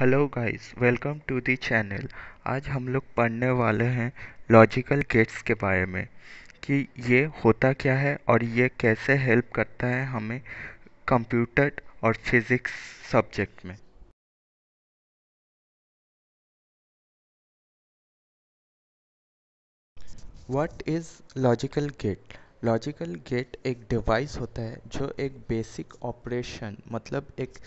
Hello guys welcome to the channel आज हम लोग पढ़ने वाले हैं लॉजिकल गेट्स के बारे में कि ये होता क्या है और ये कैसे हेल्प करता है हमें कंप्यूटर और फिज़िक्स सब्जेक्ट में what is logical gate logical gate एक डिवाइस होता है जो एक बेसिक ऑपरेशन मतलब एक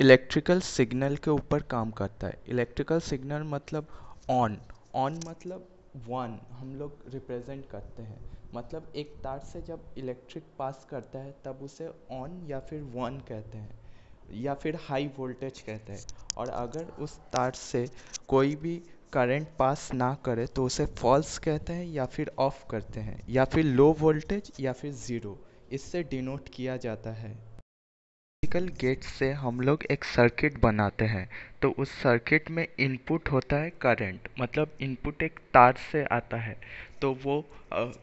इलेक्ट्रिकल सिग्नल के ऊपर काम करता है इलेक्ट्रिकल सिग्नल मतलब ऑन ऑन मतलब वन हम लोग रिप्रेजेंट करते हैं मतलब एक तार से जब इलेक्ट्रिक पास करता है तब उसे ऑन या फिर वन कहते हैं या फिर हाई वोल्टेज कहते हैं और अगर उस तार से कोई भी करंट पास ना करे तो उसे फॉल्स कहते हैं या फिर ऑफ करते हैं या फिर लो वोल्टेज या फिर ज़ीरो इससे डिनोट किया जाता है फिजिकल गेट से हम लोग एक सर्किट बनाते हैं तो उस सर्किट में इनपुट होता है करंट मतलब इनपुट एक तार से आता है तो वो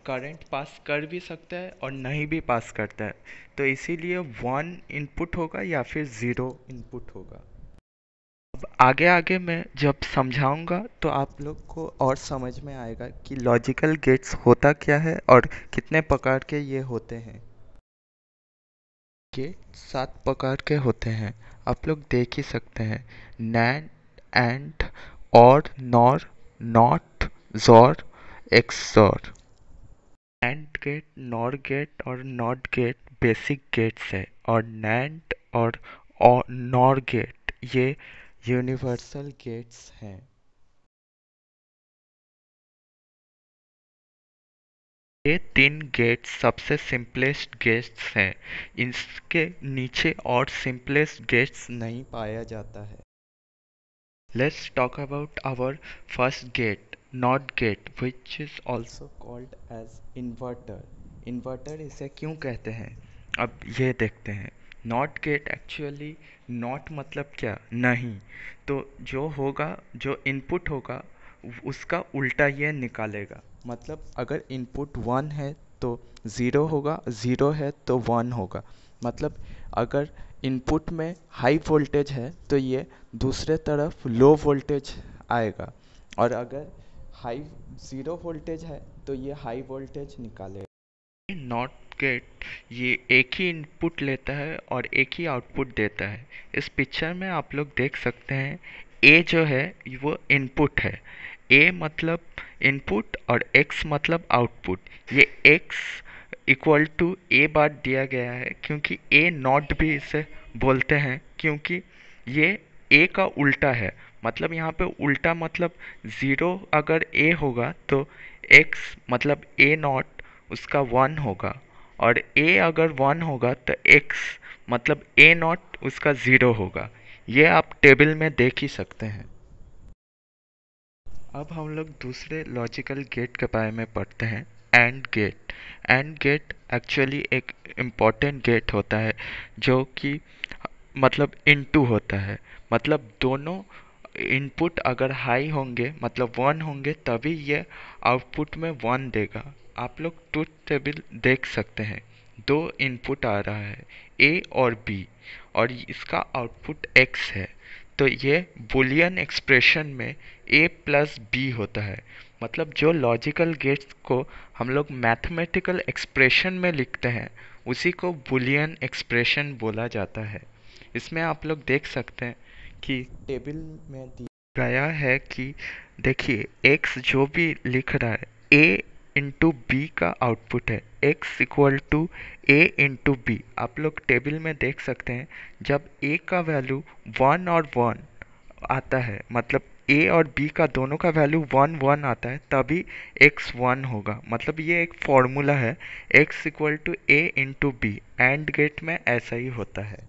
करंट पास कर भी सकता है और नहीं भी पास करता है तो इसीलिए वन इनपुट होगा या फिर ज़ीरो इनपुट होगा अब आगे आगे मैं जब समझाऊंगा तो आप लोग को और समझ में आएगा कि लॉजिकल गेट्स होता क्या है और कितने प्रकार के ये होते हैं के सात प्रकार के होते हैं आप लोग देख ही सकते हैं NAND AND OR NOR NOT XOR XOR AND gate NOR gate और नॉट गेट बेसिक गेट्स है और नैंड और, और नॉर गेट ये यूनिवर्सल गेट्स हैं ये तीन गेट्स सबसे सिंपलेस्ट गेट्स हैं इसके नीचे और सिंपलेस्ट गेट्स नहीं पाया जाता है let's talk about our first gate NOT gate which is also called as inverter inverter इसे क्यों कहते हैं अब ये देखते हैं नॉट गेट एक्चुअली नॉट मतलब क्या नहीं तो जो होगा जो इनपुट होगा उसका उल्टा ये निकालेगा मतलब अगर इनपुट वन है तो ज़ीरो होगा ज़ीरो है तो वन होगा मतलब अगर इनपुट में हाई वोल्टेज है तो ये दूसरे तरफ लो वोल्टेज आएगा और अगर हाई ज़ीरो वोल्टेज है तो ये हाई वोल्टेज निकालेगा नॉट गेट ये एक ही इनपुट लेता है और एक ही आउटपुट देता है इस पिक्चर में आप लोग देख सकते हैं ए जो है वो इनपुट है ए मतलब इनपुट और एक्स मतलब आउटपुट ये एक्स इक्वल टू ए बात दिया गया है क्योंकि ए नॉट भी इसे बोलते हैं क्योंकि ये ए का उल्टा है मतलब यहाँ पे उल्टा मतलब ज़ीरो अगर ए होगा तो एक्स मतलब ए नॉट उसका वन होगा और ए अगर वन होगा तो एक्स मतलब ए नॉट उसका ज़ीरो होगा ये आप टेबल में देख ही सकते हैं अब हम लोग दूसरे लॉजिकल गेट के बारे में पढ़ते हैं AND gate AND gate actually एक इम्पॉर्टेंट गेट होता है जो कि मतलब इनटू होता है मतलब दोनों इनपुट अगर हाई होंगे मतलब वन होंगे तभी ये आउटपुट में वन देगा आप लोग टू टेबल देख सकते हैं दो इनपुट आ रहा है ए और बी और इसका आउटपुट एक्स है तो ये बुलियन एक्सप्रेशन में ए प्लस बी होता है मतलब जो लॉजिकल गेट्स को हम लोग मैथमेटिकल एक्सप्रेशन में लिखते हैं उसी को बुलियन एक्सप्रेशन बोला जाता है इसमें आप लोग देख सकते हैं कि टेबल में दिया गया है कि देखिए एक्स जो भी लिख रहा है ए इंटू बी का आउटपुट है X equal to A into B आप लोग टेबल में देख सकते हैं जब ए का वैल्यू वन और वन आता है मतलब ए और बी का दोनों का वैल्यू वन वन आता है तभी एक्स वन होगा मतलब ये एक फॉर्मूला है X equal to A into B AND gate में ऐसा ही होता है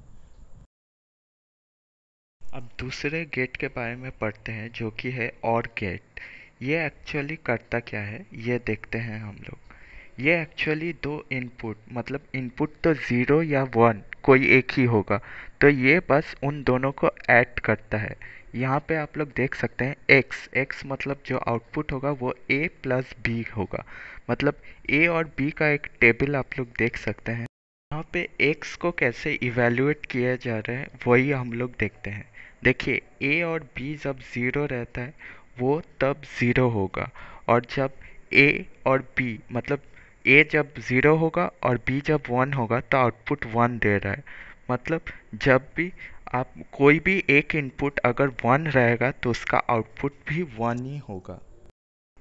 अब दूसरे गेट के बारे में पढ़ते हैं जो कि है और गेट ये एक्चुअली करता क्या है ये देखते हैं हम लोग ये एक्चुअली दो इनपुट मतलब इनपुट तो ज़ीरो या वन कोई एक ही होगा तो ये बस उन दोनों को ऐड करता है यहाँ पे आप लोग देख सकते हैं x x मतलब जो आउटपुट होगा वो a प्लस बी होगा मतलब a और b का एक टेबल आप लोग देख सकते हैं यहाँ पे x को कैसे इवेल्यूएट किया जा रहा है वही हम लोग देखते हैं देखिए a और b जब ज़ीरो रहता है वो तब ज़ीरो होगा और जब ए और बी मतलब ए जब ज़ीरो होगा और बी जब वन होगा तो आउटपुट वन दे रहा है मतलब जब भी आप कोई भी एक इनपुट अगर वन रहेगा तो उसका आउटपुट भी वन ही होगा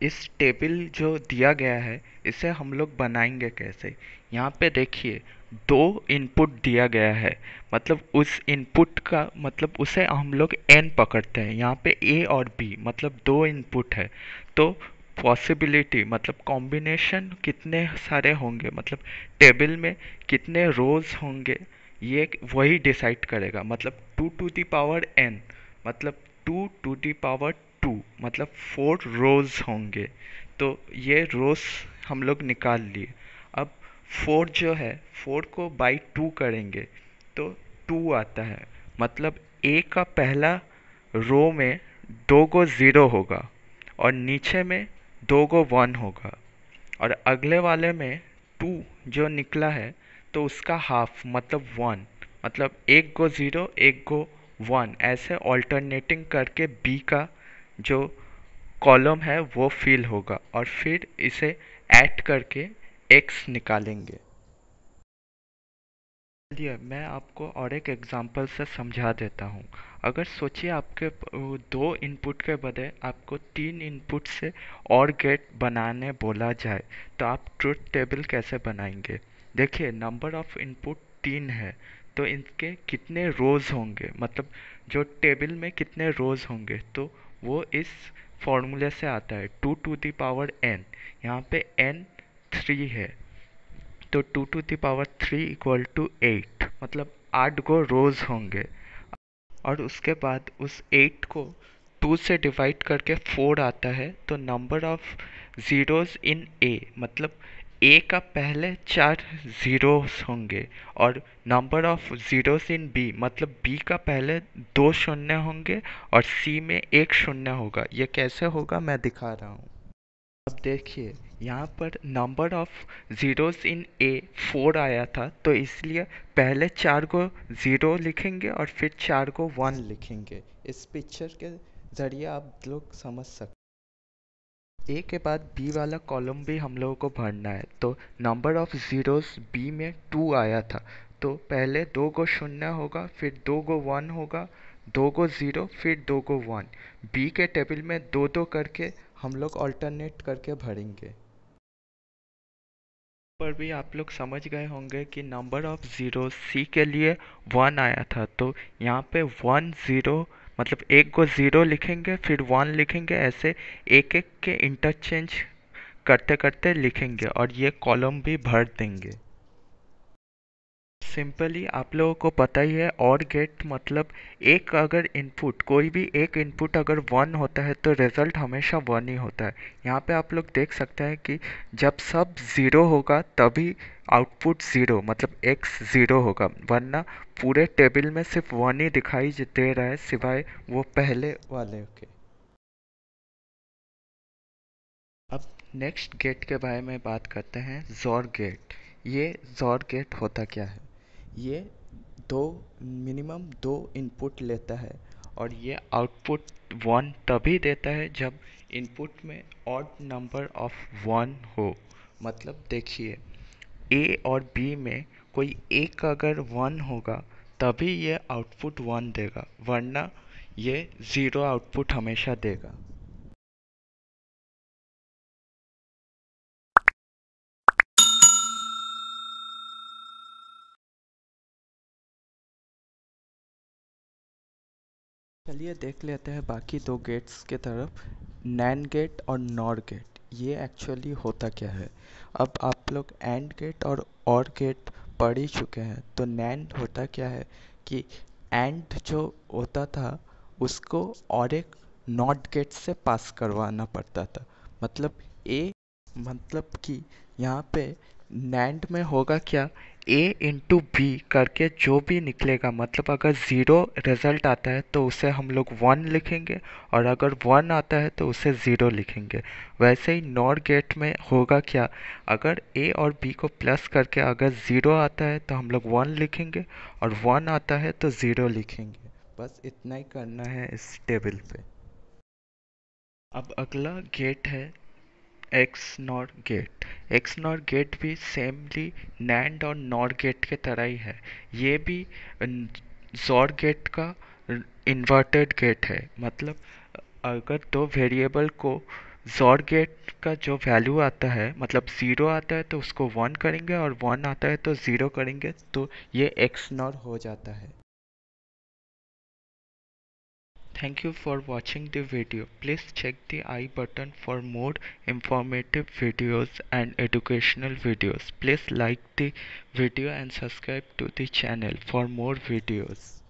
इस टेबल जो दिया गया है इसे हम लोग बनाएंगे कैसे यहाँ पे देखिए दो इनपुट दिया गया है मतलब उस इनपुट का मतलब उसे हम लोग एन पकड़ते हैं यहाँ पे ए और बी मतलब दो इनपुट है तो पॉसिबिलिटी मतलब कॉम्बिनेशन कितने सारे होंगे मतलब टेबल में कितने रोज़ होंगे ये वही डिसाइड करेगा मतलब two to the power N मतलब two to the power two मतलब फोर रोज़ होंगे तो ये रोज़ हम लोग निकाल लिए अब फोर जो है फोर को बाई टू करेंगे तो टू आता है मतलब ए का पहला रो में दो गो ज़ीरो होगा और नीचे में दो गो वन होगा और अगले वाले में टू जो निकला है तो उसका हाफ मतलब वन मतलब एक गो ज़ीरो एक गो वन ऐसे ऑल्टरनेटिंग करके बी का जो कॉलम है वो फिल होगा और फिर इसे ऐड करके एक्स निकालेंगे चलिए मैं आपको और एक एग्जांपल से समझा देता हूँ अगर सोचिए आपके दो इनपुट के बदले आपको तीन इनपुट से और गेट बनाने बोला जाए तो आप ट्रुथ टेबल कैसे बनाएंगे देखिए नंबर ऑफ इनपुट तीन है तो इनके कितने रोज़ होंगे मतलब जो टेबल में कितने रोज़ होंगे तो वो इस फॉर्मूले से आता है two to the power N यहाँ पे एन थ्री है तो two to the power three equal to eight मतलब आठ गो रोज़ होंगे और उसके बाद उस एट को टू से डिवाइड करके फोर आता है तो number of zeros in A मतलब ए का पहले चार ज़ीरोस होंगे और number of zeros in B मतलब बी का पहले दो शून्य होंगे और सी में एक शून्य होगा ये कैसे होगा मैं दिखा रहा हूँ अब देखिए यहाँ पर number of zeros in A four आया था तो इसलिए पहले चार को ज़ीरो लिखेंगे और फिर चार को वन लिखेंगे इस पिक्चर के ज़रिए आप लोग समझ सकते ए के बाद बी वाला कॉलम भी हम लोगों को भरना है तो नंबर ऑफ़ ज़ीरोस बी में टू आया था तो पहले दो को शून्य होगा फिर दो को वन होगा दो को ज़ीरो फिर दो को वन बी के टेबल में दो दो करके हम लोग ऑल्टरनेट करके भरेंगे पर भी आप लोग समझ गए होंगे कि नंबर ऑफ़ ज़ीरो सी के लिए वन आया था तो यहाँ पे वन ज़ीरो मतलब एक को ज़ीरो लिखेंगे फिर वन लिखेंगे ऐसे एक एक के इंटरचेंज करते करते लिखेंगे और ये कॉलम भी भर देंगे सिंपली आप लोगों को पता ही है और गेट मतलब एक अगर इनपुट कोई भी एक इनपुट अगर वन होता है तो रिज़ल्ट हमेशा वन ही होता है यहाँ पे आप लोग देख सकते हैं कि जब सब ज़ीरो होगा तभी आउटपुट ज़ीरो मतलब एक्स ज़ीरो होगा वरना पूरे टेबल में सिर्फ वन ही दिखाई दे रहा है सिवाय वो पहले वाले के अब नेक्स्ट गेट के बारे में बात करते हैं जॉर गेट ये जॉर गेट होता क्या है ये दो मिनिमम दो इनपुट लेता है और ये आउटपुट वन तभी देता है जब इनपुट में ऑड नंबर ऑफ वन हो मतलब देखिए ए और बी में कोई एक अगर वन होगा तभी ये आउटपुट वन देगा वरना ये ज़ीरो आउटपुट हमेशा देगा चलिए देख लेते हैं बाकी दो गेट्स के तरफ नैन गेट और नॉर गेट ये एक्चुअली होता क्या है अब आप लोग एंड गेट और और गेट पढ़ ही चुके हैं तो नैन होता क्या है कि एंड जो होता था उसको और एक नॉट गेट से पास करवाना पड़ता था मतलब ए मतलब कि यहाँ पे नैंड में होगा क्या ए इंटू बी करके जो भी निकलेगा मतलब अगर ज़ीरो रिज़ल्ट आता है तो उसे हम लोग वन लिखेंगे और अगर वन आता है तो उसे ज़ीरो लिखेंगे वैसे ही नॉर गेट में होगा क्या अगर ए और बी को प्लस करके अगर ज़ीरो आता है तो हम लोग वन लिखेंगे और वन आता है तो ज़ीरो लिखेंगे बस इतना ही करना है इस टेबल पे अब अगला गेट है XNOR gate XNOR gate भी सेमली नैंड और नॉर गेट के तरह ही है ये भी जॉर गेट का इन्वर्टेड गेट है मतलब अगर दो वेरिएबल को जॉर गेट का जो वैल्यू आता है मतलब ज़ीरो आता है तो उसको वन करेंगे और वन आता है तो ज़ीरो करेंगे तो ये एक्स नॉर हो जाता है Thank you for watching the video. Please check the i button for more informative videos and educational videos. Please like the video and subscribe to the channel for more videos.